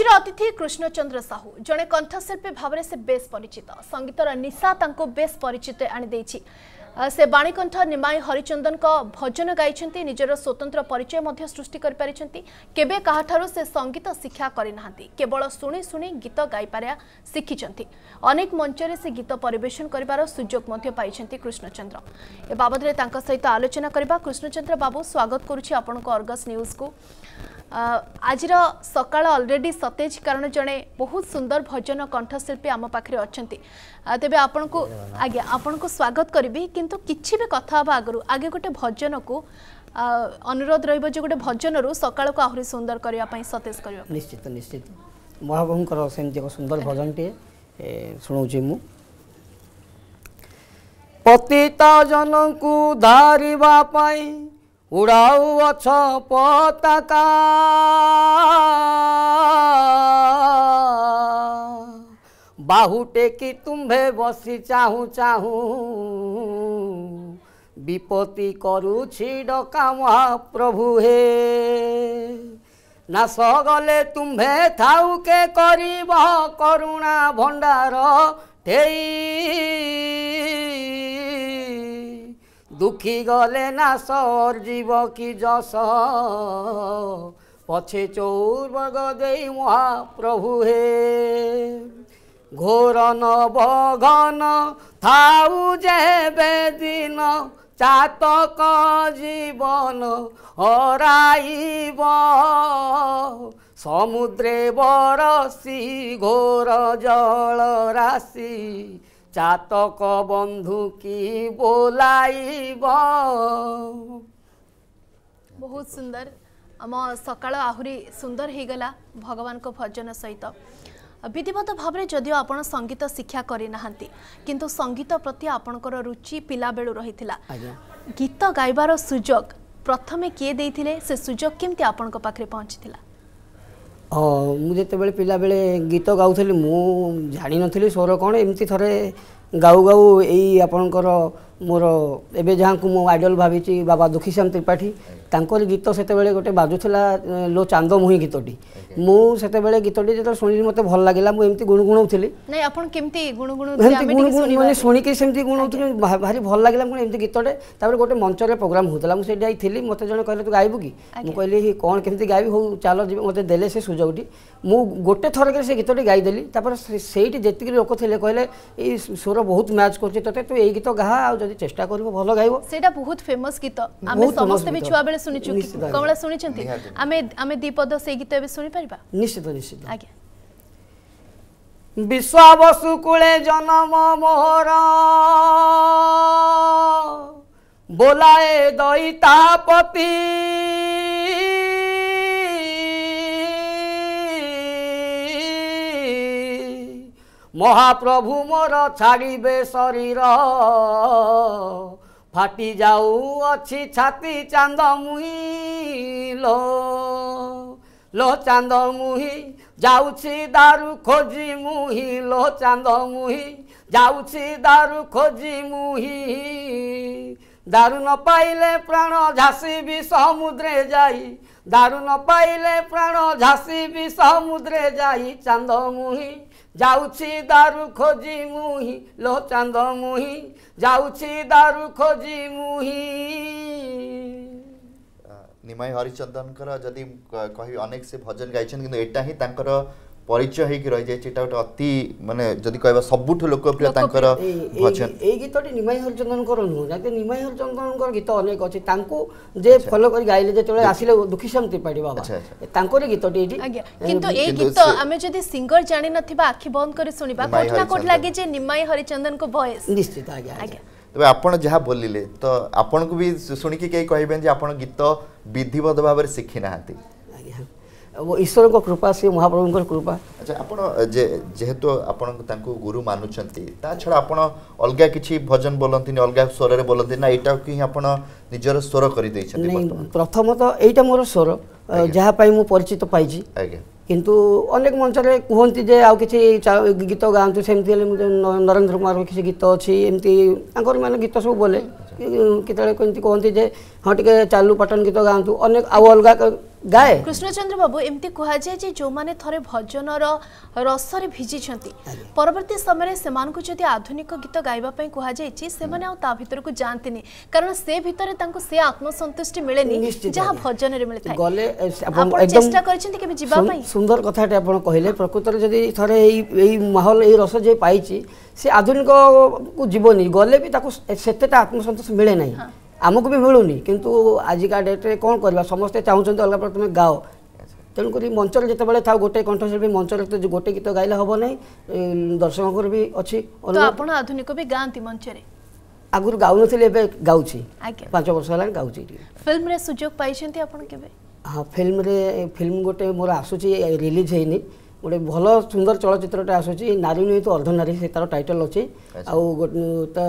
আজর অতিথি কৃষ্ণচন্দ্র সাহু জনে কণ্ঠশিল্পী ভাবে সে বেশ পরিচিত সঙ্গীতর নিশা তাঁকু বেশ পরিচিত আনিদেছি সে বাণীকণ্ঠ নিমাই হরিচন্দন ভজন গাইছেন নিজের স্বতন্ত্র পরিচয় মধ্যে সৃষ্টি করে পারিছেন কেবে কাহাঠার সে সঙ্গীত শিক্ষা করে না কেবল শুনে শুনে গীত গাইপারা শিখিছেন অনেক মঞ্চরে সে গীত পরিবেশন করবার সুযোগ মধ্যে পাইছেন কৃষ্ণচন্দ্র এ বাবদে তাঁর সহ আলোচনা করা কৃষ্ণচন্দ্র বাবু স্বাগত করুছি আপনার অর্গস নিউজ কু ଆଜିର ସକାଳ ଅଲରେଡ଼ି ସତେଜ କାରଣ ଜଣେ ବହୁତ ସୁନ୍ଦର ଭଜନ କଣ୍ଠଶିଳ୍ପୀ ଆମ ପାଖରେ ଅଛନ୍ତି ତେବେ ଆପଣଙ୍କୁ ଆଜ୍ଞା ଆପଣଙ୍କୁ ସ୍ୱାଗତ କରିବି କିନ୍ତୁ କିଛି ବି କଥା ହେବା ଆଗରୁ ଆଗେ ଗୋଟେ ଭଜନକୁ ଅନୁରୋଧ ରହିବ ଯେ ଗୋଟେ ଭଜନରୁ ସକାଳକୁ ଆହୁରି ସୁନ୍ଦର କରିବା ପାଇଁ ସତେଜ କରିବା ନିଶ୍ଚିତ ନିଶ୍ଚିତ ମହାପ୍ରଭୁଙ୍କର ସେମିତି ଏକ ସୁନ୍ଦର ଭଜନଟିଏ ଶୁଣଉଛି ମୁଁ ପତିତ ଜନଙ୍କୁ ଧରିବା ପାଇଁ ଉଡ଼ାଉ ଅଛ ପତାକା ବାହୁ ଟେକି ତୁମ୍ଭେ ବସି ଚାହୁଁ ଚାହୁଁ ବିପତ୍ତି କରୁଛି ଡକା ମହାପ୍ରଭୁ ହେ ନାଶ ଗଲେ ତୁମ୍ଭେ ଥାଉ କେ କରିବ କରୁଣା ଭଣ୍ଡାର ଠେଇ দুঃখী গলে না সর জীব কি যশ পছে চৌর্বগ দেই মহাপ্রভু হে ঘোর নবঘন থাউ যে বেদিন চাতক জীবন হরাইব সমুদ্রে বরসি ঘোর জল রাশি ଚାତକ ବନ୍ଧୁ କି ବୋଲାଇବ ବହୁତ ସୁନ୍ଦର ଆମ ସକାଳ ଆହୁରି ସୁନ୍ଦର ହେଇଗଲା ଭଗବାନଙ୍କ ଭଜନ ସହିତ ବିଧିବଦ୍ଧ ଭାବରେ ଯଦିଓ ଆପଣ ସଙ୍ଗୀତ ଶିକ୍ଷା କରିନାହାନ୍ତି କିନ୍ତୁ ସଙ୍ଗୀତ ପ୍ରତି ଆପଣଙ୍କର ରୁଚି ପିଲାବେଳୁ ରହିଥିଲା ଗୀତ ଗାଇବାର ସୁଯୋଗ ପ୍ରଥମେ କିଏ ଦେଇଥିଲେ ସେ ସୁଯୋଗ କେମିତି ଆପଣଙ୍କ ପାଖରେ ପହଞ୍ଚିଥିଲା ହଁ ମୁଁ ଯେତେବେଳେ ପିଲାବେଳେ ଗୀତ ଗାଉଥିଲି ମୁଁ ଜାଣିନଥିଲି ସ୍ୱର କ'ଣ ଏମିତି ଥରେ ଗାଉ ଗାଉ ଏଇ ଆପଣଙ୍କର ମୋର ଏବେ ଯାହାଙ୍କୁ ମୁଁ ଆଇଡ଼ଲ୍ ଭାବିଛି ବାବା ଦୁଃଖୀଶ୍ୟାମ ତ୍ରିପାଠୀ ତାଙ୍କରି ଗୀତ ସେତେବେଳେ ଗୋଟେ ବାଜୁଥିଲା ଲୋ ଚାନ୍ଦ ମୁହିଁ ଗୀତଟି ମୁଁ ସେତେବେଳେ ଗୀତଟି ଯେତେବେଳେ ଶୁଣିଲି ମୋତେ ଭଲ ଲାଗିଲା ମୁଁ ଏମିତି ଗୁଣୁଗୁଣଉଥିଲି ନାଇଁ ଆପଣ କେମିତି ଗୁଣୁଗୁଣୁ ମାନେ ଶୁଣିକି ସେମିତି ଗୁଣଉଥିଲି ଭାରି ଭଲ ଲାଗିଲା ମୁଁ ଏମିତି ଗୀତଟେ ତାପରେ ଗୋଟେ ମଞ୍ଚରେ ପ୍ରୋଗ୍ରାମ ହେଉଥିଲା ମୁଁ ସେଇଠି ଯାଇ ଥିଲି ମୋତେ ଜଣେ କହିଲେ ତୁ ଗାଇବୁ କି ମୁଁ କହିଲି କ'ଣ କେମିତି ଗାଇବି ହଉ ଚାଲ ଯିବି ମୋତେ ଦେଲେ ସେ ସୁଯୋଗଟି ମୁଁ ଗୋଟେ ଥରକରେ ସେ ଗୀତଟି ଗାଇଦେଲି ତାପରେ ସେଇଠି ଯେତିକି ଲୋକ ଥିଲେ କହିଲେ ଏଇ ସ୍ୱର ବହୁତ ମ୍ୟାଚ୍ କରୁଛି ତୋତେ ତୁ ଏଇ ଗୀତ ଗାହା ଆଉ ଯଦି ଚେଷ୍ଟା କରିବୁ ଭଲ ଗାଇବ ସେଇଟା ବହୁତ ଫେମସ୍ ଗୀତ ଆମେ ସମସ୍ତେ ବି ଛୁଆବେଳେ শুনিছু কমলা শুনিছন্তি আমি আমি দ্বিপদ সেই গীত এবে শুনি পারিবা নিশ্চিত নিশ্চিত আজ্ঞা বিশ্বাবসু কুলে জনম মোহর বোলায় দৈতাপতি মহাপ্রভু মোর ছাড়িবে শরীর ଫାଟି ଯାଉଅଛି ଛାତି ଚାନ୍ଦ ମୁହିଁ ଲୋ ଲୋ ଚାନ୍ଦ ମୁହିଁ ଯାଉଛି ଦାରୁ ଖୋଜି ମୁହିଁ ଲୋ ଚାନ୍ଦ ମୁହିଁ ଯାଉଛି ଦାରୁ ଖୋଜି ମୁହିଁ ଦାରୁ ନ ପାଇଲେ ପ୍ରାଣ ଝାସିବି ସମୁଦ୍ରେ ଯାଇ ଦାରୁ ନ ପାଇଲେ ପ୍ରାଣ ଝାସିବି ସମୁଦ୍ରେ ଯାଇ ଚାନ୍ଦ ମୁହିଁ যাচ্ছি দারু খোঁজি মুহি লোহ চান্দ মুহি যাচ্ছি দারু খোঁজি মুহি নিমাই হরিচন্দনকর যদি কহিবি অনেক সে ভজন গাইছেন কিন্তু এটা হি তাঙ্কর ପରିଚୟ ହେଇକି ରହିଯାଇଛି ଏଇଟା ଗୋଟେ ଅତି ମାନେ ଯଦି କହିବା ସବୁଠୁ ଲୋକପ୍ରିୟ ତାଙ୍କର ଭଜନ ଏଇ ଗୀତଟି ନିମାଇ ହରିଚନ୍ଦନଙ୍କର ନୁହଁ ଯାହାକି ନିମାଇ ହରିଚନ୍ଦନଙ୍କର ଗୀତ ଅନେକ ଅଛି ତାଙ୍କୁ ଯେ ଫଲୋ କରି ଗାଇଲେ ଯେତେବେଳେ ଆସିଲେ ଦୁଃଖୀଶ୍ୟାମ ତ୍ରିପାଠୀ ବାବା ତାଙ୍କର ଗୀତଟି ଏଇଠି କିନ୍ତୁ ଏଇ ଗୀତ ଆମେ ଯଦି ସିଙ୍ଗର ଜାଣିନଥିବା ଆଖି ବନ୍ଦ କରି ଶୁଣିବା କୋଉଠି ନା କୋଉଠି ଲାଗେ ଯେ ନିମାଇ ହରିଚନ୍ଦନଙ୍କ ଭଏସ୍ ନିଶ୍ଚିତ ଆଜ୍ଞା ଆଜ୍ଞା তবে আপনার যা বলিলে তো আপনার শুণিকি কে কহবেন যে আপনার গীত বিধিবদ্ধ ভাবে শিখি না ଈଶ୍ୱରଙ୍କ କୃପା ସେ ମହାପ୍ରଭୁଙ୍କର କୃପା ଆଚ୍ଛା ଆପଣ ଯେହେତୁ ଆପଣ ତାଙ୍କୁ ଗୁରୁ ମାନୁଛନ୍ତି ତା ଛଡ଼ା ଆପଣ ଅଲଗା କିଛି ଭଜନ ବୋଲନ୍ତିନି ଅଲଗା ସ୍ୱରରେ ବୋଲନ୍ତି ନା ଏଇଟାକୁ ହିଁ ଆପଣ ନିଜର ସ୍ୱର କରିଦେଇଛନ୍ତି ପ୍ରଥମତଃ ଏଇଟା ମୋର ସ୍ୱର ଯାହା ପାଇଁ ମୁଁ ପରିଚିତ ପାଇଛି ଆଜ୍ଞା କିନ୍ତୁ ଅନେକ ମଞ୍ଚରେ କୁହନ୍ତି ଯେ ଆଉ କିଛି ଗୀତ ଗାଆନ୍ତୁ ସେମିତି ହେଲେ ନରେନ୍ଦ୍ର କୁମାରଙ୍କ କିଛି ଗୀତ ଅଛି ଏମିତି ତାଙ୍କର ମାନେ ଗୀତ ସବୁ ବୋଲେ କେତେବେଳେ କେମିତି କୁହନ୍ତି ଯେ ହଁ ଟିକେ ଚାଲୁ ପାଟନ ଗୀତ ଗାଆନ୍ତୁ ଅନେକ ଆଉ ଅଲଗା গায়ে কৃষ্ণচন্দ্র বাবু এমতি কুহযায় যে যে থরে ভজনর রসরে ভিজিছন্তি পরবর্তী সময়ে সেমানকু যদি আধুনিক গীত গাইবা পাই কুহযাইছি সেমানে আও তা ভিতরকু জানতিনি কারণ সে ভিতরে তাঙ্কু সে আত্মসন্তুষ্টি মিলেনি যাহা ভজনরে মিলে থাকে গলে চেষ্টা করেছেন কেবে যিবা পাই সুন্দর কথাটি আপন কহিলে প্রকৃতরে যদি থরে এই এই মাহল এই রস যে পাইছি সে আধুনিক কু জীবনি গলে বি তাকু সেতেটা আত্মসন্তোষ মিলে নাই হ্যাঁ ଆମକୁ ବି ମିଳୁନି କିନ୍ତୁ ଆଜିକା ଡେଟ୍ରେ କ'ଣ କରିବା ସମସ୍ତେ ଚାହୁଁଛନ୍ତି ଅଲଗା ପ୍ରକାର ତୁମେ ଗାଅ ତେଣୁକରି ମଞ୍ଚରେ ଯେତେବେଳେ ଥାଉ ଗୋଟେ କଣ୍ଠଶିଳ୍ପୀ ମଞ୍ଚରେ ତ ଗୋଟେ ଗୀତ ଗାଇଲେ ହେବ ନାହିଁ ଦର୍ଶକଙ୍କର ବି ଅଛି ଆପଣ ଆଧୁନିକ ବି ଗାଆନ୍ତି ମଞ୍ଚରେ ଆଗରୁ ଗାଉନଥିଲି ଏବେ ଗାଉଛି ପାଞ୍ଚ ବର୍ଷ ହେଲାଣି ଗାଉଛି ଫିଲ୍ମରେ ସୁଯୋଗ ପାଇଛନ୍ତି ଆପଣ କେବେ ହଁ ଫିଲ୍ମରେ ଫିଲ୍ମ ଗୋଟେ ମୋର ଆସୁଛି ରିଲିଜ୍ ହେଇନି ଗୋଟେ ଭଲ ସୁନ୍ଦର ଚଳଚ୍ଚିତ୍ରଟା ଆସୁଛି ନାରୀ ନୁହେଁ ତ ଅର୍ଦ୍ଧନାରୀ ସେ ତାର ଟାଇଟଲ୍ ଅଛି ଆଉ ତା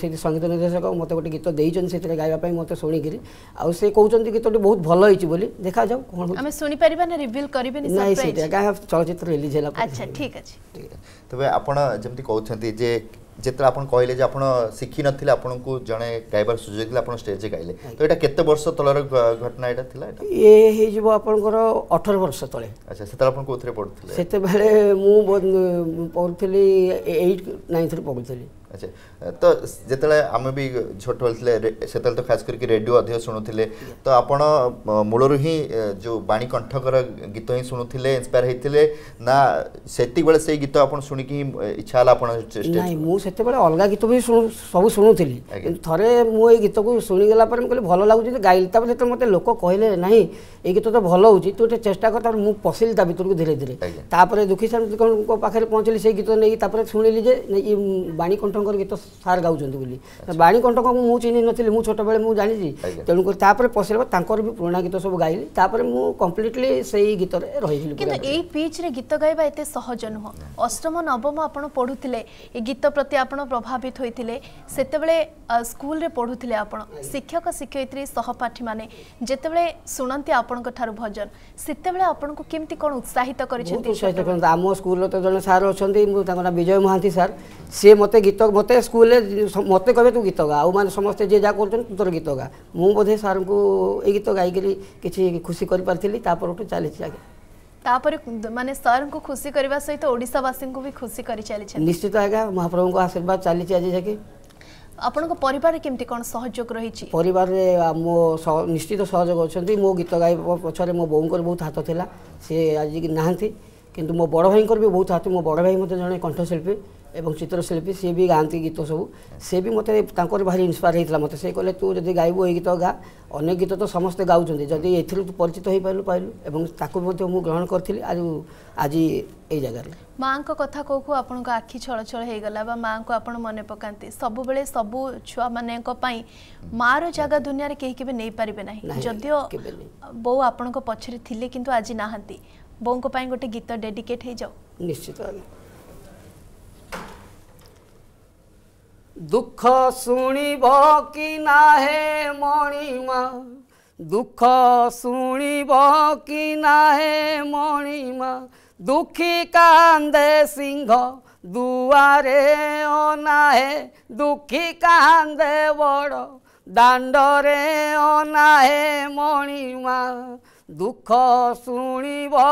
ସେଇଠି ସଙ୍ଗୀତ ନିର୍ଦ୍ଦେଶକ ମୋତେ ଗୋଟେ ଗୀତ ଦେଇଛନ୍ତି ସେଥିରେ ଗାଇବା ପାଇଁ ମୋତେ ଶୁଣିକିରି ଆଉ ସେ କହୁଛନ୍ତି ଗୀତଟି ବହୁତ ଭଲ ହେଇଛି ବୋଲି ଦେଖାଯାଉ କ'ଣ ଆମେ ଶୁଣିପାରିବା ନା ରିଭିଲ୍ କରିବେନି ନାଇଁ ସେଇଟା କାହା ଚଳଚ୍ଚିତ୍ର ରିଲିଜ୍ ହେଲା ଆଚ୍ଛା ଠିକ୍ ଅଛି ତେବେ ଆପଣ ଯେମିତି କହୁଛନ୍ତି ଯେ যেতବେଳେ ଆପଣ କହିଲେ ଯେ ଆପଣ ଶିଖିନଥିଲେ ଆପଣଙ୍କୁ ଜଣେ ଗାଇବାର ସୁଯୋଗ ଦେଲେ ଆପଣ ଷ୍ଟେଜ୍ରେ ଗାଇଲେ ତ ଏଇଟା କେତେ ବର୍ଷ ତଳର ଘଟଣା ଏଇଟା ଥିଲା ଏ ହେଇଯିବ ଆପଣଙ୍କର ଅଠର ବର୍ଷ ତଳେ ଆଚ୍ଛା ସେତେବେଳେ ଆପଣ କେଉଁଥିରେ ପଢ଼ୁଥିଲେ ସେତେବେଳେ ମୁଁ ପଢ଼ୁଥିଲି ଏଇଟ୍ ନାଇନ୍ଥରେ ପଢ଼ୁଥିଲି ଆଚ୍ଛା ତ ଯେତେବେଳେ ଆମେ ବି ଛୋଟ ଥିଲେ ସେତେବେଳେ ତ ଖାସ୍ କରିକି ରେଡ଼ିଓ ଅଧିକ ଶୁଣୁଥିଲେ ତ ଆପଣ ମୂଳରୁ ହିଁ ଯେଉଁ ବାଣୀ କଣ୍ଠକର ଗୀତ ହିଁ ଶୁଣୁଥିଲେ ଇନ୍ସପାୟାର ହେଇଥିଲେ ନା ସେତିକିବେଳେ ସେଇ ଗୀତ ଆପଣ ଶୁଣିକି ହିଁ ଇଚ୍ଛା ହେଲା ଆପଣ ନାଇଁ ମୁଁ ସେତେବେଳେ ଅଲଗା ଗୀତ ବି ସବୁ ଶୁଣୁଥିଲି କିନ୍ତୁ ଥରେ ମୁଁ ଏଇ ଗୀତକୁ ଶୁଣିଗଲା ପରେ ମୁଁ କହିଲି ଭଲ ଲାଗୁଛି ଗାଇଲି ତାପରେ ଯେତେବେଳେ ମୋତେ ଲୋକ କହିଲେ ନାହିଁ ଏଇ ଗୀତ ତ ଭଲ ହେଉଛି ତୁ ଟିକେ ଚେଷ୍ଟା କର ତାପରେ ମୁଁ ପଶିଲି ତା ଭିତରକୁ ଧୀରେ ଧୀରେ ତାପରେ ଦୁଃଖୀ ସାର୍ଙ୍କ ପାଖରେ ପହଞ୍ଚିଲି ସେଇ ଗୀତ ନେଇକି ତାପରେ ଶୁଣିଲି ଯେ ବାଣୀ କଣ୍ଠ କଣ୍ଟକଙ୍କର ଗୀତ ସାର୍ ଗାଉଛନ୍ତି ବୋଲି ବାଣୀ କଣ୍ଟକଙ୍କୁ ମୁଁ ଚିହ୍ନି ନଥିଲି ମୁଁ ଛୋଟବେଳେ ମୁଁ ଜାଣିଛି ତେଣୁକରି ତାପରେ ପଶିଲା ତାଙ୍କର ବି ପୁରୁଣା ଗୀତ ସବୁ ଗାଇଲି ତାପରେ ମୁଁ କମ୍ପ୍ଲିଟଲି ସେଇ ଗୀତରେ ରହିଥିଲି କିନ୍ତୁ ଏଇ ପିଚ୍ରେ ଗୀତ ଗାଇବା ଏତେ ସହଜ ନୁହଁ ଅଷ୍ଟମ ନବମ ଆପଣ ପଢ଼ୁଥିଲେ ଏ ଗୀତ ପ୍ରତି ଆପଣ ପ୍ରଭାବିତ ହୋଇଥିଲେ ସେତେବେଳେ ସ୍କୁଲରେ ପଢ଼ୁଥିଲେ ଆପଣ ଶିକ୍ଷକ ଶିକ୍ଷୟିତ୍ରୀ ସହପାଠୀମାନେ ଯେତେବେଳେ ଶୁଣନ୍ତି ଆପଣଙ୍କ ଠାରୁ ଭଜନ ସେତେବେଳେ ଆପଣଙ୍କୁ କେମିତି କ'ଣ ଉତ୍ସାହିତ କରିଛନ୍ତି ଆମ ସ୍କୁଲର ତ ଜଣେ ସାର୍ ଅଛନ୍ତି ମୁଁ ତାଙ୍କ ନାଁ ବିଜୟ ମହାନ୍ତି ସାର୍ ସିଏ ମୋତେ ଗୀତ ମୋତେ ସ୍କୁଲରେ ମୋତେ କହିବେ ତୁ ଗୀତ ଗା ଆଉ ମାନେ ସମସ୍ତେ ଯିଏ ଯାହା କରୁଛନ୍ତି ତୁ ତୋର ଗୀତ ଗା ମୁଁ ବୋଧେ ସାର୍ଙ୍କୁ ଏଇ ଗୀତ ଗାଇକରି କିଛି ଖୁସି କରିପାରିଥିଲି ତାପରଠୁ ଚାଲିଛି ଆଜ୍ଞା ତାପରେ ମାନେ ସାର୍ଙ୍କୁ ଖୁସି କରିବା ସହିତ ଓଡ଼ିଶାବାସୀଙ୍କୁ ବି ଖୁସି କରି ଚାଲିଛି ନିଶ୍ଚିତ ଆଜ୍ଞା ମହାପ୍ରଭୁଙ୍କ ଆଶୀର୍ବାଦ ଚାଲିଛି ଆଜି ଯାକେ ଆପଣଙ୍କ ପରିବାର କେମିତି କ'ଣ ସହଯୋଗ ରହିଛି ପରିବାରରେ ମୋ ନିଶ୍ଚିତ ସହଯୋଗ ଅଛନ୍ତି ମୋ ଗୀତ ଗାଇବା ପଛରେ ମୋ ବୋଉଙ୍କର ବହୁତ ହାତ ଥିଲା ସେ ଆଜି ନାହାନ୍ତି କିନ୍ତୁ ମୋ ବଡ଼ ଭାଇଙ୍କର ବି ବହୁତ ହାତ ମୋ ବଡ଼ ଭାଇ ମଧ୍ୟ ଜଣେ କଣ୍ଠଶିଳ୍ପୀ एवं चित्रशिल्पी सी भी गाँती गीत सब सी भी मत भारी इनस्पायर होता मतलब से कहे तू जदि गायब ये गीत गा अनेक गीत तो समस्ते गाँव जदि ए परिचित हो पारू पारू और मुझे ग्रहण करी आज आज ये जगह माँ का कथ कौ कौ आपण आखि छल छल हो माँ को आपड़ मन पका सब सब छुआ मान माँ जगह दुनिया कहीं के नहीं पारे ना जदि बो आप पचर कि आज नहाँ बो गोटे गीत डेडिकेट हो जाओ निश्चित ଦୁଃଖ ଶୁଣିବ କି ନାହେ ମଣିମା ଦୁଃଖ ଶୁଣିବ କି ନାହେ ମଣିମା ଦୁଃଖୀ କାନ୍ଦେ ସିଂହ ଦୁଆରେ ଅନାହେ ଦୁଃଖୀ କାନ୍ଦେ ବଡ଼ ଦାଣ୍ଡରେ ଅନାହେ ମଣିମା ଦୁଃଖ ଶୁଣିବ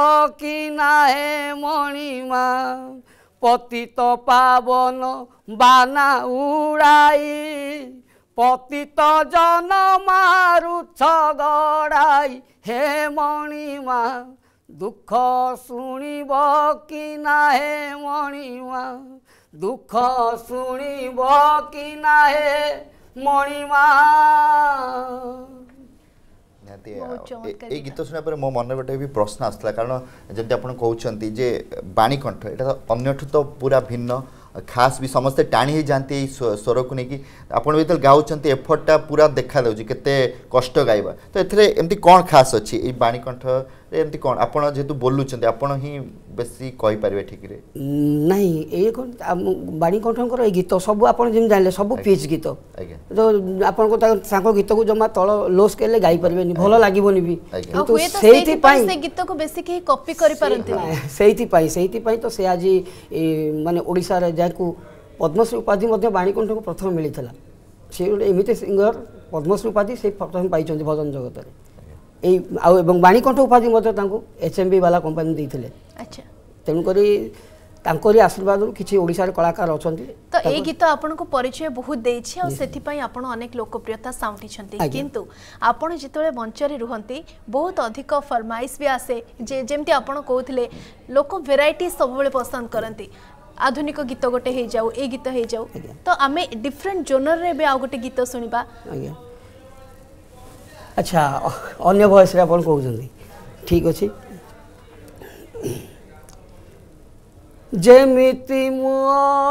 କି ନାହେ ମଣିମା পতিত পাবন বানা উড়াই পতিত জন মারুছ গড়াই হে মণিমা দুঃখ শুণিব কি না হে মণিমা দুঃখ শুণিব কি না হে মণিমা ନିହାତି ଏଇ ଗୀତ ଶୁଣିବା ପରେ ମୋ ମନରେ ଗୋଟେ ବି ପ୍ରଶ୍ନ ଆସୁଥିଲା କାରଣ ଯେମିତି ଆପଣ କହୁଛନ୍ତି ଯେ ବାଣୀକଣ୍ଠ ଏଇଟା ତ ଅନ୍ୟଠୁ ତ ପୁରା ଭିନ୍ନ ଖାସ ବି ସମସ୍ତେ ଟାଣି ହେଇଯାନ୍ତି ଏଇ ସ୍ୱରକୁ ନେଇକି ଆପଣ ବି ଯେତେବେଳେ ଗାଉଛନ୍ତି ଏଫର୍ଟଟା ପୁରା ଦେଖାଯାଉଛି କେତେ କଷ୍ଟ ଗାଇବା ତ ଏଥିରେ ଏମିତି କ'ଣ ଖାସ୍ ଅଛି ଏଇ ବାଣୀକଣ୍ଠରେ ଏମିତି କ'ଣ ଆପଣ ଯେହେତୁ ବୋଲୁଛନ୍ତି ଆପଣ ହିଁ ବେଶୀ କହିପାରିବେ ଠିକରେ ନାଇଁ ଏଇ କ'ଣ ବାଣୀ କଣ୍ଠଙ୍କର ଏଇ ଗୀତ ସବୁ ଆପଣ ଯେମିତି ଜାଣିଲେ ସବୁ ପିଚ୍ ଗୀତ ଆପଣଙ୍କ ତାଙ୍କ ଗୀତକୁ ଜମା ତଳ ଲୋ ସ୍କେଲରେ ଗାଇପାରିବେନି ଭଲ ଲାଗିବନି ବି କିନ୍ତୁ ସେଇଥିପାଇଁ ଗୀତକୁ ବେଶୀ କେହି କପି କରିପାରନ୍ତି ସେଇଥିପାଇଁ ସେଇଥିପାଇଁ ତ ସେ ଆଜି ମାନେ ଓଡ଼ିଶାରେ ଯାହାକୁ ପଦ୍ମଶ୍ରୀ ଉପାଧି ମଧ୍ୟ ବାଣୀକଣ୍ଠଙ୍କୁ ପ୍ରଥମ ମିଳିଥିଲା ସେ ଗୋଟେ ଏମିତି ସିଙ୍ଗର ପଦ୍ମଶ୍ରୀ ଉପାଧି ସେ ପ୍ରଥମ ପାଇଛନ୍ତି ଭଜନ ଜଗତରେ এই ଆଉ ଏବଂ ବାଣୀକଣ୍ଠ ଉପାଧି ମଧ୍ୟ ତାଙ୍କୁ ଏଚ୍ ଏମ୍ ବି ବାଲା କମ୍ପାନୀ ଦେଇଥିଲେ ଆଚ୍ଛା ତେଣୁକରି ତାଙ୍କରି ଆଶୀର୍ବାଦରୁ କିଛି ଓଡ଼ିଶାରେ କଳାକାର ଅଛନ୍ତି ତ ଏଇ ଗୀତ ଆପଣଙ୍କୁ ପରିଚୟ ବହୁତ ଦେଇଛି ଆଉ ସେଥିପାଇଁ ଆପଣ ଅନେକ ଲୋକପ୍ରିୟତା ସାଉଁଟିଛନ୍ତି କିନ୍ତୁ ଆପଣ ଯେତେବେଳେ ମଞ୍ଚରେ ରୁହନ୍ତି ବହୁତ ଅଧିକ ଫରମାଇସ୍ ବି ଆସେ ଯେ ଯେମିତି ଆପଣ କହୁଥିଲେ ଲୋକ ଭେରାଇଟି ସବୁବେଳେ ପସନ୍ଦ କରନ୍ତି ଆଧୁନିକ ଗୀତ ଗୋଟେ ହେଇଯାଉ ଏଇ ଗୀତ ହେଇଯାଉ ତ ଆମେ ଡିଫରେଣ୍ଟ ଜୋନରରେ ଏବେ ଆଉ ଗୋଟେ ଗୀତ ଶୁଣିବା আচ্ছা অন্য ভয়েসরে আপন কৌছেন ঠিক আছে যেমিতি মু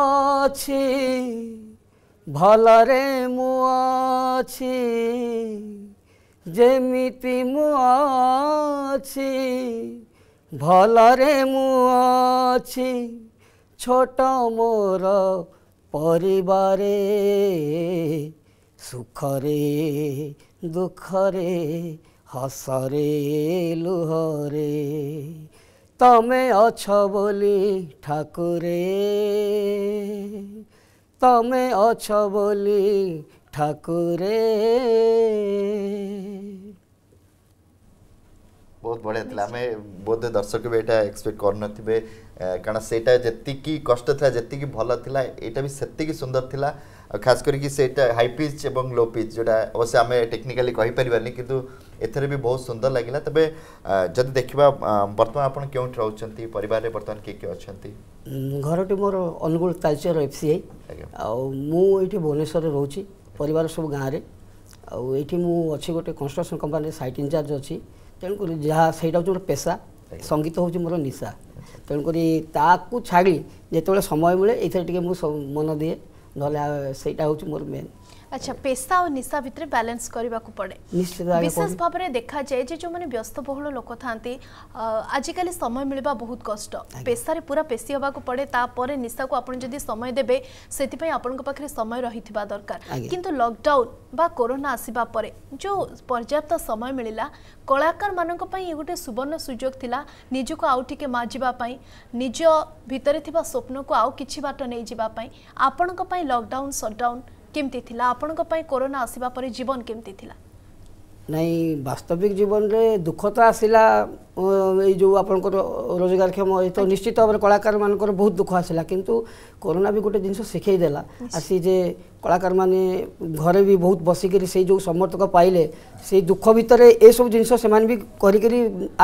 আছি ভালরে মু আছি যেমিতি মু আছি ভালরে মু আছি ছোট মোর পরিবারে সুখরে দুঃখরে হসরে লুহরে ତମେ ଅଛ ବୋଲି ଠାକୁରେ ତମେ ଅଛ ବୋଲି ଠାକୁରେ ବହୁତ ବଢ଼ିଆ ଥିଲା ଆମେ ବୋଧ ଦର୍ଶକ ବି ଏଇଟା ଏକ୍ସପେକ୍ଟ କରିନଥିବେ କାରଣ ସେଇଟା ଯେତିକି କଷ୍ଟ ଥିଲା ଯେତିକି ଭଲ ଥିଲା ଏଇଟା ବି ସେତିକି ସୁନ୍ଦର ଥିଲା ଖାସ୍ କରିକି ସେଇଟା ହାଇ ପିଚ୍ ଏବଂ ଲୋ ପିଚ୍ ଯେଉଁଟା ଅବଶ୍ୟ ଆମେ ଟେକ୍ନିକାଲି କହିପାରିବାନି କିନ୍ତୁ ଏଥିରେ ବି ବହୁତ ସୁନ୍ଦର ଲାଗିଲା ତେବେ ଯଦି ଦେଖିବା ବର୍ତ୍ତମାନ ଆପଣ କେଉଁଠି ରହୁଛନ୍ତି ପରିବାରରେ ବର୍ତ୍ତମାନ କିଏ କିଏ ଅଛନ୍ତି ଘରଟି ମୋର Angul Talcher F C I ଆଉ ମୁଁ ଏଇଠି ଭୁବନେଶ୍ୱରରେ ରହୁଛି ପରିବାର ସବୁ ଗାଁରେ ଆଉ ଏଇଠି ମୁଁ ଅଛି ଗୋଟେ କନଷ୍ଟ୍ରକ୍ସନ୍ କମ୍ପାନୀରେ ସାଇଟ୍ ଇନଚାର୍ଜ ଅଛି ତେଣୁକରି ଯାହା ସେଇଟା ହେଉଛି ଗୋଟେ ପେଶା ସଙ୍ଗୀତ ହେଉଛି ମୋର ନିଶା ତେଣୁକରି ତାକୁ ଛାଡ଼ି ଯେତେବେଳେ ସମୟ ମିଳେ ଏଇଥିରେ ଟିକେ ମୁଁ ମନ ଦିଏ No la Awdi Mor अच्छा पेशा और निशा भितर बैलेंस करबा को पड़े विशेष भाव में देखा जाए जे जो मैंने व्यस्त बहुल लोक था आज कल समय मिलवा बहुत कष्ट पेशार पूरा पेशी होबा को पड़े तापर निशा को आपन जदी समय देबे सेति पई समय रही दरकार कि लकडाउन कोरोना आसीबा जो पर्याप्त समय मिलला कलाकार मानन ये गोटे सुवर्ण सुजोग थिला निजो को आउ ठीके माजीबा पई निजो भितर थिबा स्वप्न को आउ किछि बाट नै जीबा पई आपन কেমতি থিলা আপনক পাই করোনা আসিবা পরে জীবন কেমতি থিলা নাই বাস্তবিক জীবনরে দুঃখ তো আসিলা এই যে আপনার রোজগারক্ষম এই তো নিশ্চিত ভাবে কলাকার মানুষ বহুত দুঃখ আসিলা কিন্তু করোনা বি গোটে জিনিস শিখাই দেলা আসি যে কলাকার মানে ঘরে বি বহুত বসিকি সেই যে সমর্থক পাইলে সেই দুঃখ ভিতরে এসব জিনিস সে করি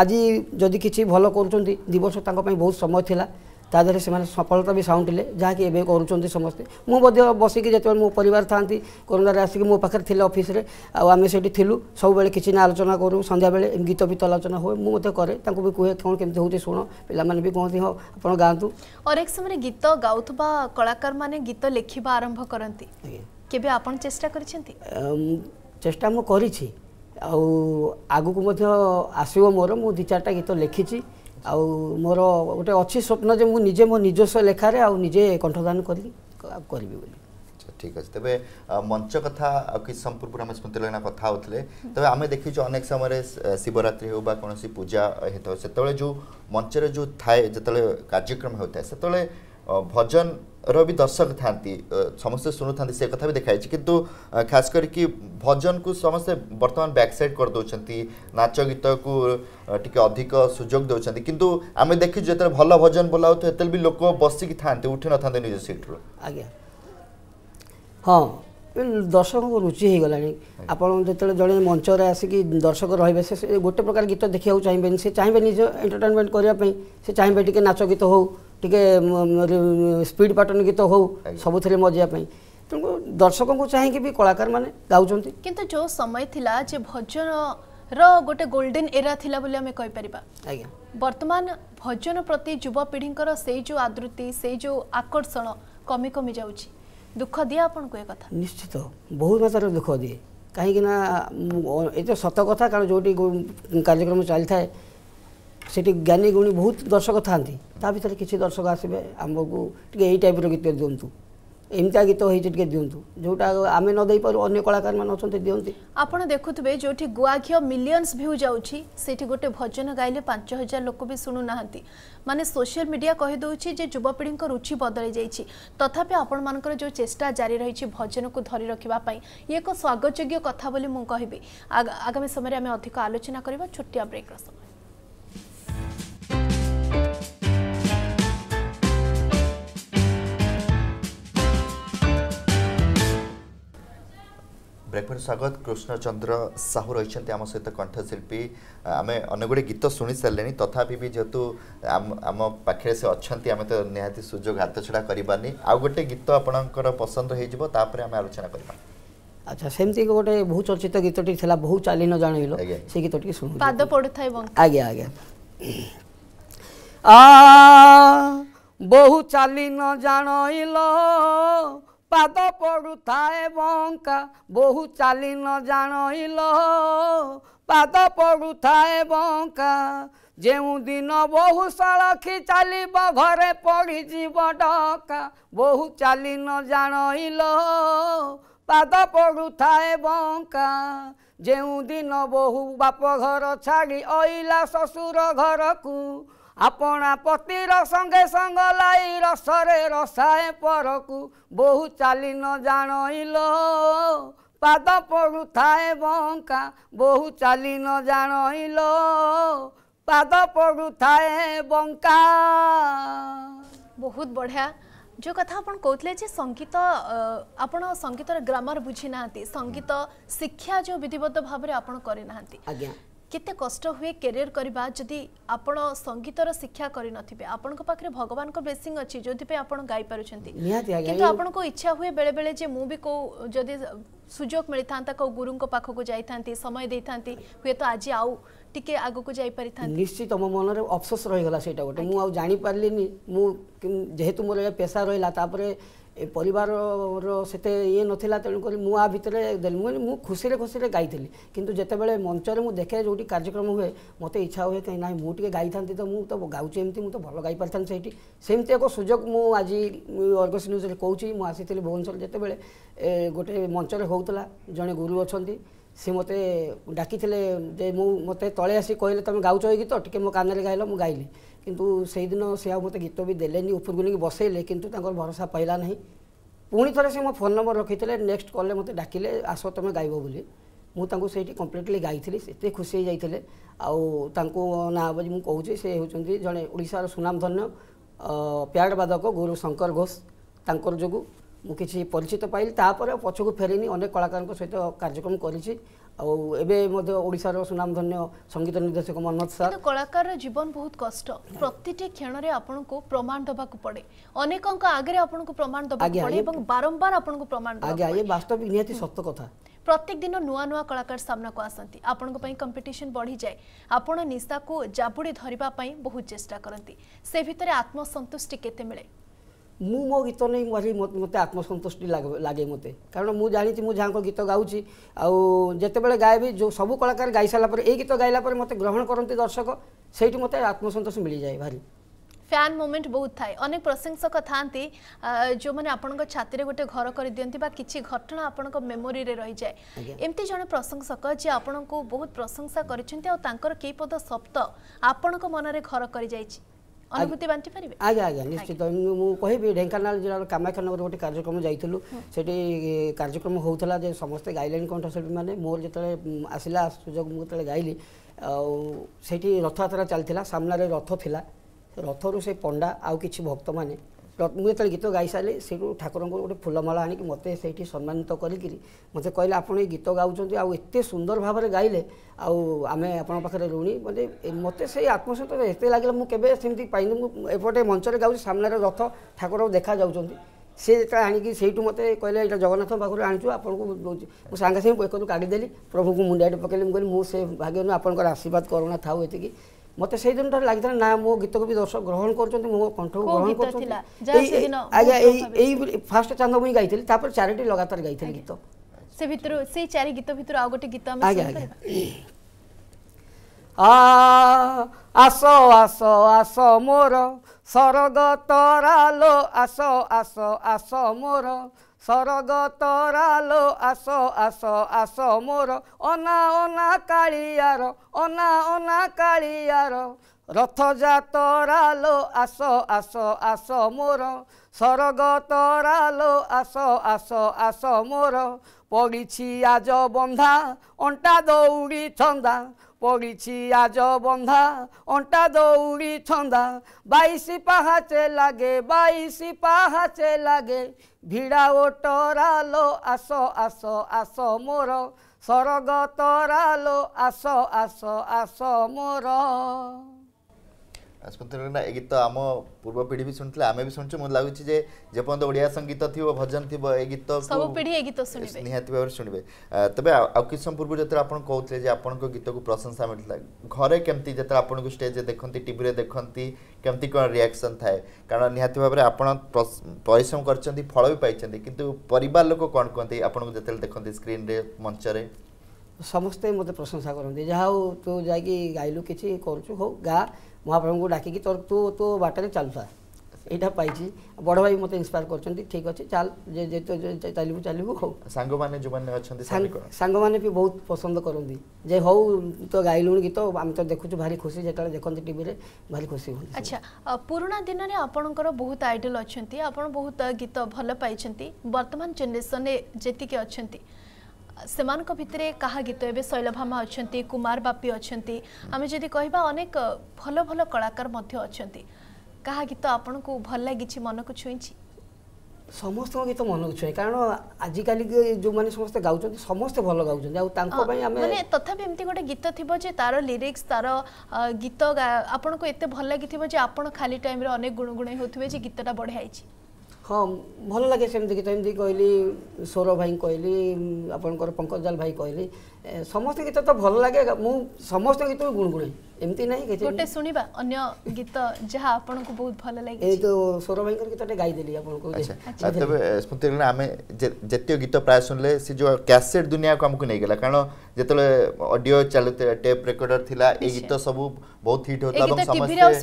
আজি যদি কিছু ভালো করছেন দিবস তাঁর বহুত সময় লা ତା ଦେହରେ ସେମାନେ ସଫଳତା ବି ସାଉଁଟିଲେ ଯାହାକି ଏବେ କରୁଛନ୍ତି ସମସ୍ତେ ମୁଁ ମଧ୍ୟ ବସିକି ଯେତେବେଳେ ମୋ ପରିବାର ଥାଆନ୍ତି କରୋନାରେ ଆସିକି ମୋ ପାଖରେ ଥିଲେ ଅଫିସରେ ଆଉ ଆମେ ସେଇଠି ଥିଲୁ ସବୁବେଳେ କିଛି ନା ଆଲୋଚନା କରୁ ସନ୍ଧ୍ୟାବେଳେ ଗୀତ ଫିତ ଆଲୋଚନା ହୁଏ ମୁଁ ମଧ୍ୟ କରେ ତାଙ୍କୁ ବି କୁହେ କ'ଣ କେମିତି ହେଉଛି ଶୁଣ ପିଲାମାନେ ବି କୁହନ୍ତି ହଁ ଆପଣ ଗାଆନ୍ତୁ ଅନେକ ସମୟରେ ଗୀତ ଗାଉଥିବା କଳାକାରମାନେ ଗୀତ ଲେଖିବା ଆରମ୍ଭ କରନ୍ତି କେବେ ଆପଣ ଚେଷ୍ଟା କରିଛନ୍ତି ଚେଷ୍ଟା ମୁଁ କରିଛି ଆଉ ଆଗକୁ ମଧ୍ୟ ଆସିବ ମୋର ମୁଁ ଦୁଇ ଚାରିଟା ଗୀତ ଲେଖିଛି ଆଉ ମୋର ଗୋଟେ ଅଛି ସ୍ୱପ୍ନ ଯେ ମୁଁ ନିଜେ ମୋ ନିଜସ୍ୱ ଲେଖାରେ ଆଉ ନିଜେ କଣ୍ଠଦାନ କରି କରିବି ବୋଲି ଠିକ୍ ଅଛି ତେବେ ମଞ୍ଚ କଥା ଆଉ କିଛି ସମ୍ପର୍କରୁ ଆମେ ସ୍ମୃତି ଲଗ୍ନା କଥା ହେଉଥିଲେ ତେବେ ଆମେ ଦେଖିଛୁ ଅନେକ ସମୟରେ ଶିବରାତ୍ରି ହେଉ ବା କୌଣସି ପୂଜା ହେଇଥାଉ ସେତେବେଳେ ଯେଉଁ ମଞ୍ଚରେ ଯେଉଁ ଥାଏ ଯେତେବେଳେ କାର୍ଯ୍ୟକ୍ରମ ହେଉଥାଏ ସେତେବେଳେ ଭଜନର ବି ଦର୍ଶକ ଥାନ୍ତି ସମସ୍ତେ ଶୁଣୁଥାନ୍ତି ସେ କଥା ବି ଦେଖାଯାଇଛି କିନ୍ତୁ ଖାସ କରିକି ଭଜନକୁ ସମସ୍ତେ ବର୍ତ୍ତମାନ ବ୍ୟାକ୍ସାଇଡ଼୍ କରିଦେଉଛନ୍ତି ନାଚ ଗୀତକୁ ଟିକେ ଅଧିକ ସୁଯୋଗ ଦେଉଛନ୍ତି କିନ୍ତୁ ଆମେ ଦେଖିଛୁ ଯେତେବେଳେ ଭଲ ଭଜନ ବୋଲାଉଥିବ ସେତେବେଳେ ବି ଲୋକ ବସିକି ଥାନ୍ତି ଉଠିନଥାନ୍ତି ନିଜ ସିଟ୍ରୁ ଆଜ୍ଞା ହଁ ଦର୍ଶକଙ୍କ ରୁଚି ହେଇଗଲାଣି ଆପଣ ଯେତେବେଳେ ଜଣେ ମଞ୍ଚରେ ଆସିକି ଦର୍ଶକ ରହିବେ ସେ ଗୋଟେ ପ୍ରକାର ଗୀତ ଦେଖିବାକୁ ଚାହିଁବେନି ସେ ଚାହିଁବେ ନିଜ ଏଣ୍ଟରଟେନମେଣ୍ଟ କରିବା ପାଇଁ ସେ ଚାହିଁବେ ଟିକେ ନାଚ ଗୀତ ହେଉ ଟିକେ ସ୍ପିଡ୍ ପାଟନ ଗୀତ ହଉ ସବୁଥିରେ ମଜିବା ପାଇଁ ତେଣୁ ଦର୍ଶକଙ୍କୁ ଚାହିଁକି ବି କଳାକାରମାନେ ଗାଉଛନ୍ତି କିନ୍ତୁ ଯେଉଁ ସମୟ ଥିଲା ଯେ ଭଜନର ଗୋଟେ ଗୋଲ୍ଡେନ୍ ଏରା ଥିଲା ବୋଲି ଆମେ କହିପାରିବା ଆଜ୍ଞା ବର୍ତ୍ତମାନ ଭଜନ ପ୍ରତି ଯୁବପିଢ଼ିଙ୍କର ସେଇ ଯେଉଁ ଆଦୃତି ସେଇ ଯେଉଁ ଆକର୍ଷଣ କମି କମି ଯାଉଛି ଦୁଃଖ ଦିଏ ଆପଣଙ୍କୁ ଏ କଥା ନିଶ୍ଚିତ ବହୁତ ମାତ୍ରାରେ ଦୁଃଖ ଦିଏ କାହିଁକିନା ଏ ତ ସତ କଥା କାରଣ ଯେଉଁଠି କାର୍ଯ୍ୟକ୍ରମ ଚାଲିଥାଏ ସେଠି ଜ୍ଞାନୀ ଗୁଣୀ ବହୁତ ଦର୍ଶକ ଥାନ୍ତି ତା ଭିତରେ କିଛି ଦର୍ଶକ ଆସିବେ ଆମକୁ ଟିକେ ଏଇ ଟାଇପ୍ର ଗୀତ ଦିଅନ୍ତୁ ଏମିତିଆ ଗୀତ ହେଇଛି ଟିକେ ଦିଅନ୍ତୁ ଯେଉଁଟା ଆମେ ନ ଦେଇପାରୁ ଅନ୍ୟ କଳାକାରମାନେ ଅଛନ୍ତି ଦିଅନ୍ତି ଆପଣ ଦେଖୁଥିବେ ଯେଉଁଠି ଗୁଆ ଘିଅ ମିଲିୟନ୍ସ ଭ୍ୟୁ ଯାଉଛି ସେଇଠି ଗୋଟେ ଭଜନ ଗାଇଲେ ପାଞ୍ଚ ହଜାର ଲୋକ ବି ଶୁଣୁନାହାନ୍ତି ମାନେ ସୋସିଆଲ ମିଡ଼ିଆ କହିଦେଉଛି ଯେ ଯୁବପିଢ଼ିଙ୍କ ରୁଚି ବଦଳି ଯାଇଛି ତଥାପି ଆପଣମାନଙ୍କର ଯେଉଁ ଚେଷ୍ଟା ଜାରି ରହିଛି ଭଜନକୁ ଧରି ରଖିବା ପାଇଁ ଇଏ ଏକ ସ୍ୱାଗତଯୋଗ୍ୟ କଥା ବୋଲି ମୁଁ କହିବି ଆଗାମୀ ସମୟରେ ଆମେ ଅଧିକ ଆଲୋଚନା କରିବା ଛୋଟିଆ ବ୍ରେକ୍ର ସମୟ ବ୍ରେକଫାଷ୍ଟ ସ୍ୱାଗତ କୃଷ୍ଣଚନ୍ଦ୍ର ସାହୁ ରହିଛନ୍ତି ଆମ ସହିତ କଣ୍ଠଶିଳ୍ପୀ ଆମେ ଅନେକ ଗୁଡ଼ିଏ ଗୀତ ଶୁଣି ସାରିଲେଣି ତଥାପି ବି ଯେହେତୁ ଆମ ପାଖରେ ସେ ଅଛନ୍ତି ଆମେ ତ ନିହାତି ସୁଯୋଗ ହାତ ଛଡ଼ା କରିବାନି ଆଉ ଗୋଟେ ଗୀତ ଆପଣଙ୍କର ପସନ୍ଦ ହେଇଯିବ ତାପରେ ଆମେ ଆଲୋଚନା କରିବା ଆଚ୍ଛା ସେମିତି ଗୋଟେ ବହୁ ଚର୍ଚ୍ଚିତ ଗୀତଟି ଥିଲା ବହୁ ଚାଲି ନ ଜାଣିଲ ସେ ଗୀତଟିକି ଶୁଣୁ ପାଦ ପଡ଼ୁଥାଏ ଆଜ୍ଞା ଆଜ୍ଞା ବହୁ ଚାଲି ନ ଜାଣଇଲ পাদ পড়ু থাকে বহু চালি নজাণইল পাদ পড়ু থাকে বঙ্কা দিন বহু সড়খি চালিব ঘৰে পড়িযিব ডকা বহু চালি নজাণইল পাদ পড়ু থাকে বঙ্কা যে দিন বহু বাপ ঘর ছাড়ি অইলা শ্বশুর ঘরক ଆପଣା ପତିର ସଙ୍ଗେ ସଙ୍ଗ ଲାଇ ରସରେ ରସାଏ ପରକୁ ବୋହୁ ଚାଲି ନ ଜାଣଇଲ ପାଦ ପଡ଼ୁଥାଏ ବଙ୍କା ବୋହୁ ଚାଲି ନ ଜାଣଇଲ ପାଦ ପଡ଼ୁଥାଏ ବଙ୍କା ବହୁତ ବଢ଼ିଆ ଯେଉଁ କଥା ଆପଣ କହୁଥିଲେ ଯେ ସଙ୍ଗୀତ ଆପଣ ସଙ୍ଗୀତର ଗ୍ରାମର ବୁଝିନାହାନ୍ତି ସଙ୍ଗୀତ ଶିକ୍ଷା ଯେଉଁ ବିଧିବଦ୍ଧ ଭାବରେ ଆପଣ କରିନାହାନ୍ତି ଆଜ୍ଞା কেতে কষ্ট হুয়ে কেরিয়ার করা যদি আপনার সঙ্গীতর শিক্ষা করে নথিবে আপনার পাখে ভগবান ব্লেসিং অছি যেপা আপনার গাই পারুছেন কিন্তু আপনার ইচ্ছা হুয়ে বেড়ে বেড়ে যে মু কেউ যদি সুযোগ মিলি থাকে কেউ গুরু পাখক যাই সময় দিয়ে থাকে হুয়ে তো আজ আউ টিকে আগুক যাই পারি নিশ্চিত মো মনরে অফসোস গলা সেইটা গোটে মু আউ জানি পারলিনি মু যেহেতু মোর পেশা রহিলা তারপরে ଏ ପରିବାରର ସେତେ ଇଏ ନଥିଲା ତେଣୁକରି ମୁଁ ଆ ଭିତରେ ଦେଲି ମୁଁ ମୁଁ ଖୁସିରେ ଖୁସିରେ ଗାଇଥିଲି କିନ୍ତୁ ଯେତେବେଳେ ମଞ୍ଚରେ ମୁଁ ଦେଖେ ଯେଉଁଠି କାର୍ଯ୍ୟକ୍ରମ ହୁଏ ମୋତେ ଇଚ୍ଛା ହୁଏ କାହିଁକି ନାହିଁ ମୁଁ ଟିକେ ଗାଇଥାନ୍ତି ତ ମୁଁ ତ ଗାଉଛି ଏମିତି ମୁଁ ତ ଭଲ ଗାଇପାରିଥାନ୍ତି ସେଇଠି ସେମିତି ଏକ ସୁଯୋଗ ମୁଁ ଆଜି ଅର୍ଗସ ନ୍ୟୁଜ୍ରେ କହୁଛି ମୁଁ ଆସିଥିଲି ଭୁବନେଶ୍ୱର ଯେତେବେଳେ ଗୋଟେ ମଞ୍ଚରେ ହେଉଥିଲା ଜଣେ ଗୁରୁ ଅଛନ୍ତି ସେ ମୋତେ ଡାକିଥିଲେ ଯେ ମୁଁ ମୋତେ ତଳେ ଆସି କହିଲେ ତୁମେ ଗାଉଛ ଏଇ ଗୀତ ଟିକେ ମୋ କାନରେ ଗାଇଲ ମୁଁ ଗାଇଲି କିନ୍ତୁ ସେଇଦିନ ସେ ଆଉ ମୋତେ ଗୀତ ବି ଦେଲେନି ଉପରକୁ ନେଇକି ବସେଇଲେ କିନ୍ତୁ ତାଙ୍କର ଭରସା ପାଇଲା ନାହିଁ ପୁଣି ଥରେ ସେ ମୋ ଫୋନ୍ ନମ୍ବର ରଖିଥିଲେ ନେକ୍ସଟ କଲ୍ରେ ମୋତେ ଡାକିଲେ ଆସ ତୁମେ ଗାଇବ ବୋଲି ମୁଁ ତାଙ୍କୁ ସେଇଠି କମ୍ପ୍ଲିଟଲି ଗାଇଥିଲି ସେତେ ଖୁସି ହେଇଯାଇଥିଲେ ଆଉ ତାଙ୍କୁ ନାଁ ବୋଲି ମୁଁ କହୁଛି ସେ ହେଉଛନ୍ତି ଜଣେ ଓଡ଼ିଶାର ସୁନାମଧନ୍ୟ ପ୍ୟାଡ଼ ବାଦକ ଗୁରୁ ଶଙ୍କର ଘୋଷ ତାଙ୍କର ଯୋଗୁଁ ମୁଁ କିଛି ପରିଚିତ ପାଇଲି ତାପରେ ପଛକୁ ଫେରିନି ଅନେକ କଳାକାରଙ୍କ ସହିତ କାର୍ଯ୍ୟକ୍ରମ କରିଛି ଆଉ ଏବେ ମଧ୍ୟ ଓଡ଼ିଶାର ସୁନାମଧନ୍ୟ ସଙ୍ଗୀତ ନିର୍ଦ୍ଦେଶକ ମନ୍ମଥ ସାର୍ କଳାକାରର ଜୀବନ ବହୁତ କଷ୍ଟ ପ୍ରତିଟି କ୍ଷଣରେ ଆପଣଙ୍କୁ ପ୍ରମାଣ ଦେବାକୁ ପଡ଼େ ଅନେକଙ୍କ ଆଗରେ ଆପଣଙ୍କୁ ପ୍ରମାଣ ଦେବାକୁ ପଡ଼େ ଏବଂ ବାରମ୍ବାର ଆପଣଙ୍କୁ ପ୍ରମାଣ ଆଜ୍ଞା ଏ ବାସ୍ତବିକ ନିହାତି ସତ କଥା ପ୍ରତ୍ୟେକ ଦିନ ନୂଆ ନୂଆ କଳାକାର ସାମ୍ନାକୁ ଆସନ୍ତି ଆପଣଙ୍କ ପାଇଁ କମ୍ପିଟିସନ ବଢ଼ିଯାଏ ଆପଣ ନିଶାକୁ ଜାବୁଡ଼ି ଧରିବା ପାଇଁ ବହୁତ ଚେଷ୍ଟା କରନ୍ତି ସେ ଭିତରେ ଆତ୍ମସନ୍ତୁଷ୍ଟି କେତେ ମିଳେ ମୁଁ ମୋ ଗୀତ ନେଇ ଭାରି ମୋତେ ଆତ୍ମସନ୍ତୁଷ୍ଟି ଲାଗେ ମୋତେ କାରଣ ମୁଁ ଜାଣିଛି ମୁଁ ଯାହାଙ୍କ ଗୀତ ଗାଉଛି ଆଉ ଯେତେବେଳେ ଗାଇବି ଯେଉଁ ସବୁ କଳାକାର ଗାଇ ସାରିଲା ପରେ ଏଇ ଗୀତ ଗାଇଲା ପରେ ମୋତେ ଗ୍ରହଣ କରନ୍ତି ଦର୍ଶକ ସେଇଠି ମୋତେ ଆତ୍ମସନ୍ତୋଷ ମିଳିଯାଏ ଭାରି ফ্যান মুভমেন্ট বহুত থাকে অনেক প্রশংসক থাকে যে আপনার ছাতিরে গোটে ঘর করে দিকে বা কিছু ঘটনা আপনার মেমোরি রয়ে যায় এমতি জন প্রশংসক যে আপনার বহু প্রশংসা করেছেন আর তাঁর কেই পদ শব্দ আপনার মনরে ঘর করে যাই অনুভূতি বাঁটি পারিবে আজ্ঞা আজ্ঞা নিশ্চিত মু কহিবি ঢেঙ্কানাল জেলার কামাক্ষানগর গোটে কার্যক্রম যাইছিলু সেটি কার্যক্রম হউথলা যে সমস্ত গাইলাইন কণ্ঠশিল্পী মানে মোর যেতলে আসিলা সুযোগ মু যেতলে গাইলি ଆଉ ସେଇଠି ରଥଯାତ୍ରା ଚାଲିଥିଲା ସାମ୍ନାରେ ରଥ ଥିଲା ରଥରୁ ସେ ପଣ୍ଡା ଆଉ କିଛି ଭକ୍ତମାନେ ମୁଁ ଯେତେବେଳେ ଗୀତ ଗାଇସାରିଲି ସେଇଠୁ ଠାକୁରଙ୍କୁ ଗୋଟେ ଫୁଲମାଳା ଆଣିକି ମୋତେ ସେଇଠି ସମ୍ମାନିତ କରିକିରି ମୋତେ କହିଲେ ଆପଣ ଏଇ ଗୀତ ଗାଉଛନ୍ତି ଆଉ ଏତେ ସୁନ୍ଦର ଭାବରେ ଗାଇଲେ ଆଉ ଆମେ ଆପଣଙ୍କ ପାଖରେ ଋଣୀ ମୋତେ ମୋତେ ସେଇ ଆତ୍ମସନ୍ତୋଷ ଏତେ ଲାଗିଲା ମୁଁ କେବେ ସେମିତି ପାଇନି ମୁଁ ଏପଟେ ମଞ୍ଚରେ ଗାଉଛି ସାମ୍ନାରେ ରଥ ଠାକୁର ଦେଖାଯାଉଛନ୍ତି ସେ ଯେତେବେଳେ ଆଣିକି ସେଇଠୁ ମୋତେ କହିଲେ ଏଇଟା ଜଗନ୍ନାଥଙ୍କ ପାଖରୁ ଆଣିଛୁ ଆପଣଙ୍କୁ ଦେଉଛି ମୁଁ ସାଙ୍ଗେ ସାଙ୍ଗେ ଏକରୁ କାଢ଼ିଦେଲି ପ୍ରଭୁଙ୍କୁ ମୁଣ୍ଡିଆଟେ ପକେଇଲି ମୁଁ କହିଲି ମୁଁ ସେ ଭାଗ୍ୟନୁ ଆପଣଙ୍କର ଆଶୀର୍ବାଦ କରୋନା ଥାଉ ଏତିକି মতো সেই দিনটা লাগি না মো গীত বি দর্শক গ্রহণ করছেন মো কণ্ঠ গ্রহণ করছেন আজ্ঞা এই এই ফার্স্ট চান্দমুই গাইছিল তারপর চারিটি লগাতার গাইছিল গীত সে ভিতর সেই চারি গীত ভিতর আউ গোটে গীত আমি আজ্ঞা আজ্ঞা আস আস আস মোর সরগ তরালো আস আস আস মোর ସରଗତ ରାଲୋ ଆସ ଆସ ଆସ ମୋର ଅନା ଅନା କାଳିଆର ଅନା ଅନା କାଳିଆର ରଥଯାତ ରାଲୋ ଆସ ଆସ ଆସ ମୋର ସରଗତ ରାଲୋ ଆସ ଆସ ଆସ ମୋର ପଡ଼ିଛି ଆଜ ବନ୍ଧା ଅଣ୍ଟା ଦୌଡ଼ି ଥନ୍ଦା ପଡ଼ିଛି ଆଜ ବନ୍ଧା ଅଣ୍ଟା ଦଉଡ଼ି ଛନ୍ଦା ବାଇଶ ପାହାଚେ ଲାଗେ ବାଇଶ ପାହାଚେ ଲାଗେ ଭିଡ଼ା ଓ ଲୋ ଆସ ଆସ ଆସ ମୋର ସ୍ୱର୍ଗ ତରାଲୋ ଆସ ଆସ ଆସ ମୋର ସ୍ମୃତି ନା ଏ ଗୀତ ଆମ ପୂର୍ବ ପିଢ଼ି ବି ଶୁଣିଥିଲେ ଆମେ ବି ଶୁଣିଛୁ ମୋତେ ଲାଗୁଛି ଯେ ଯେପର୍ଯ୍ୟନ୍ତ ଓଡ଼ିଆ ସଙ୍ଗୀତ ଥିବ ଭଜନ ଥିବ ଏ ଗୀତ ସବୁ ପିଢ଼ି ଏ ଗୀତ ଶୁଣିବେ ନିହାତି ଭାବରେ ଶୁଣିବେ ତେବେ ଆଉ କିଛି ସମୟ ପୂର୍ବରୁ ଯେତେବେଳେ ଆପଣ କହୁଥିଲେ ଯେ ଆପଣଙ୍କ ଗୀତକୁ ପ୍ରଶଂସା ମିଳିଥିଲା ଘରେ କେମିତି ଯେତେବେଳେ ଆପଣଙ୍କୁ ଷ୍ଟେଜ୍ରେ ଦେଖନ୍ତି ଟିଭିରେ ଦେଖନ୍ତି କେମିତି କ'ଣ ରିଆକ୍ସନ୍ ଥାଏ କାରଣ ନିହାତି ଭାବରେ ଆପଣ ପରିଶ୍ରମ କରିଛନ୍ତି ଫଳ ବି ପାଇଛନ୍ତି କିନ୍ତୁ ପରିବାର ଲୋକ କ'ଣ କୁହନ୍ତି ଆପଣଙ୍କୁ ଯେତେବେଳେ ଦେଖନ୍ତି ସ୍କ୍ରିନ୍ରେ ମଞ୍ଚରେ ସମସ୍ତେ ମୋତେ ପ୍ରଶଂସା କରନ୍ତି ଯାହା ହଉ ତୁ ଯାଇକି ଗାଇଲୁ କିଛି କରୁଛୁ ହଉ ଗା ମହାପ୍ରଭୁଙ୍କୁ ଡାକିକି ତୋର ତୁ ତୋ ବାଟରେ ଚାଲୁଥା ଏଇଟା ପାଇଛି ବଡ଼ ଭାଇ ମୋତେ ଇନ୍ସପାୟାର କରୁଛନ୍ତି ଠିକ୍ ଅଛି ଚାଲ ଚାଲିବୁ ଚାଲିବୁ ହଉ ସାଙ୍ଗମାନେ ଯେଉଁମାନେ ଅଛନ୍ତି ସାଙ୍ଗମାନେ ବି ବହୁତ ପସନ୍ଦ କରନ୍ତି ଯେ ହଉ ତ ଗାଇଲୁଣି ଗୀତ ଆମେ ତ ଦେଖୁଛୁ ଭାରି ଖୁସି ଯେତେବେଳେ ଦେଖନ୍ତି ଟିଭିରେ ଭାରି ଖୁସି ହୁଅନ୍ତି ଆଚ୍ଛା ପୁରୁଣା ଦିନରେ ଆପଣଙ୍କର ବହୁତ ଆଇଡଲ୍ ଅଛନ୍ତି ଆପଣ ବହୁତ ଗୀତ ଭଲ ପାଇଛନ୍ତି ବର୍ତ୍ତମାନ ଜେନେରେସନରେ ଯେତିକି ଅଛନ୍ତି ସେମାନଙ୍କ ଭିତରେ କାହା ଗୀତ ଏବେ ଶୈଳଭାମା ଅଛନ୍ତି କୁମାର ବାପି ଅଛନ୍ତି ଆମେ ଯଦି କହିବା ଅନେକ ଭଲ ଭଲ କଳାକାର ମଧ୍ୟ ଅଛନ୍ତି କାହା ଗୀତ ଆପଣଙ୍କୁ ଭଲ ଲାଗିଛି ମନକୁ ଛୁଇଁଛି ସମସ୍ତଙ୍କ ଗୀତ ମନକୁ ଛୁଏଁ କାରଣ ଆଜିକାଲି ଯେଉଁମାନେ ସମସ୍ତେ ଗାଉଛନ୍ତି ସମସ୍ତେ ଭଲ ଗାଉଛନ୍ତି ଆଉ ତାଙ୍କ ପାଇଁ ଆମେ ମାନେ ତଥାପି ଏମିତି ଗୋଟେ ଗୀତ ଥିବ ଯେ ତାର ଲିରିକ୍ସ ତାର ଗୀତ ଆପଣଙ୍କୁ ଏତେ ଭଲ ଲାଗିଥିବ ଯେ ଆପଣ ଖାଲି ଟାଇମ୍ରେ ଅନେକ ଗୁଣୁଗୁଣେଇ ହେଉଥିବେ ଯେ ଗୀତଟା ବଢ଼ିଆ ହେଇଛି ହଁ ଭଲ ଲାଗେ ସେମିତି ଗୀତ ଏମିତି କହିଲି ସୌର ଭାଇଙ୍କୁ କହିଲି ଆପଣଙ୍କର ପଙ୍କଜାଲ ଭାଇ କହିଲି ସମସ୍ତ ଗୀତ ତ ଭଲ ଲାଗେ ମୁଁ ସମସ୍ତ ଗୀତ ଗୁଣୁଗୁଣେ ଏମିତି ନାହିଁ କିଛି ଗୋଟେ ଶୁଣିବା ଅନ୍ୟ ଗୀତ ଯାହା ଆପଣଙ୍କୁ ବହୁତ ଭଲ ଲାଗିଛି ଏଇ ଯୋଉ ସୌର ଭାଇଙ୍କର ଗୀତଟେ ଗାଇଦେଲି ଆପଣଙ୍କୁ ତେବେ ସ୍ମୃତି ଆମେ ଜାତୀୟ ଗୀତ ପ୍ରାୟ ଶୁଣିଲେ ସେ ଯୋଉ କ୍ୟାସେଟ୍ ଦୁନିଆକୁ ଆମକୁ ନେଇଗଲା କାରଣ ଯେତେବେଳେ ଅଡିଓ ଚାଲୁ ଟେପ୍ ରେକର୍ଡର ଥିଲା ଏଇ ଗୀତ ସବୁ ବହୁତ ହିଟ୍ ହେଉଥିଲା ଏବଂ ସମସ୍ତେ ଆଉ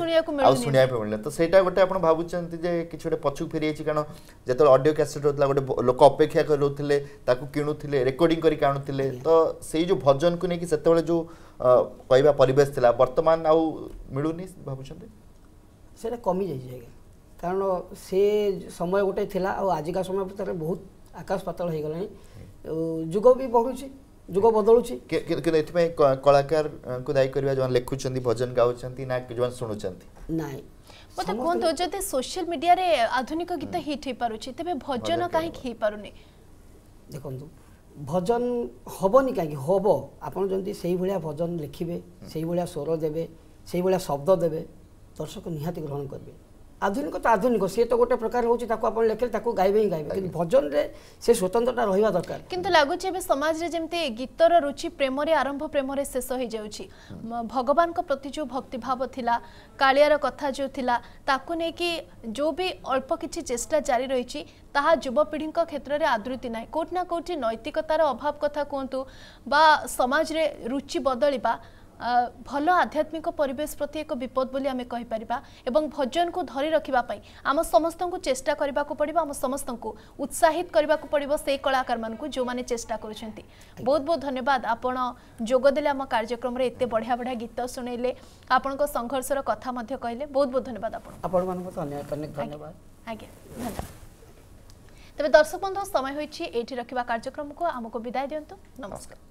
ଶୁଣିବା ପାଇଁ ମିଳିଲା ତ ସେଇଟା ଗୋଟେ ଆପଣ ଭାବୁଛନ୍ତି ଯେ କିଛି ଗୋଟେ ପଛକୁ ଫେରିଯାଇଛି କାରଣ ଯେତେବେଳେ ଅଡିଓ କ୍ୟାସେଟ୍ ରହୁଥିଲା ଗୋଟେ ଲୋକ ଅପେକ୍ଷା କରୁଥିଲେ ତାକୁ କିଣୁଥିଲେ ରେକର୍ଡିଂ କରିକି ଆଣୁଥିଲେ ତ ସେଇ ଯୋଉ ଭଜନକୁ ନେଇକି ସେତେବେଳେ ଯୋଉ କହିବା ପରିବେଶ ଥିଲା ବର୍ତ୍ତମାନ ଆଉ ମିଳୁନି ଭାବୁଛନ୍ତି ସେଇଟା କମିଯାଇଛି ଆଜ୍ଞା କାରଣ ସେ ସମୟ ଗୋଟେ ଥିଲା ଆଉ ଆଜିକା ସମୟ ଭିତରେ ବହୁତ ଆକାଶ ପାତାଳ ହେଇଗଲାଣି ଯୁଗ ବି ବଢ଼ୁଛି ଯୁଗ ବଦଳୁଛି କିନ୍ତୁ ଏଥିପାଇଁ କଳାକାରଙ୍କୁ ଦାୟୀ କରିବା ଯେଉଁମାନେ ଲେଖୁଛନ୍ତି ଭଜନ ଗାଉଛନ୍ତି ନା ଯେଉଁମାନେ ଶୁଣୁଛନ୍ତି ନାଇଁ ମୋତେ କୁହନ୍ତୁ ଯଦି ସୋସିଆଲ ମିଡ଼ିଆରେ ଆଧୁନିକ ଗୀତ ହିଟ୍ ହେଇପାରୁଛି ତେବେ ଭଜନ କାହିଁକି ହେଇପାରୁନି ଦେଖନ୍ତୁ ଭଜନ ହେବନି କାହିଁକି ହେବ ଆପଣ ଯେମିତି ସେଇଭଳିଆ ଭଜନ ଲେଖିବେ ସେଇଭଳିଆ ସ୍ୱର ଦେବେ ସେଇଭଳିଆ ଶବ୍ଦ ଦେବେ ଦର୍ଶକ ନିହାତି ଗ୍ରହଣ କରିବେ আধুনিক তো আধুনিক সে তো গোটে প্রকার হচ্ছে তাকে আপনার লেখলে তাকে গাইবে হি গাইবে কিন্তু ভজনরে সে স্বতন্ত্রতা রহবা দরকার কিন্তু লাগুছে এবে সমাজরে যেমতি গীতর রুচি প্রেমরে আরম্ভ প্রেমরে শেষ হয়ে যাচ্ছে ভগবানক প্রতি যে ভক্তিভাব লা কালিয়ার কথা যে লা তাকে নেকি যে বি অল্প কিছু চেষ্টা জারি রয়েছে তাহা যুবপিঢ়ীঙ্ক ক্ষেত্রে আদৃতি নাই কোটি না কোটি নৈতিকতার অভাব কথা কুহতু বা সমাজরে রুচি বদলিবা अ आध्यात्मिक परिवेश प्रति एक विपद आम भजनको धरिरखाइ आम समस्त चेष्टा पर्व आम समस्त उत्साहित गर्दा पर्व कलाकार म जो चेष्टा बहुत बहुत धन्यवाद आप जे आम कार्यक्रम बढिया बढिया गीत सुनले आपणको संघर्षर कथाले बहुत बहुत धन्यवाद तपाईँ दर्शक कार्यक्रम को आमको विदय दिनु नमस्कार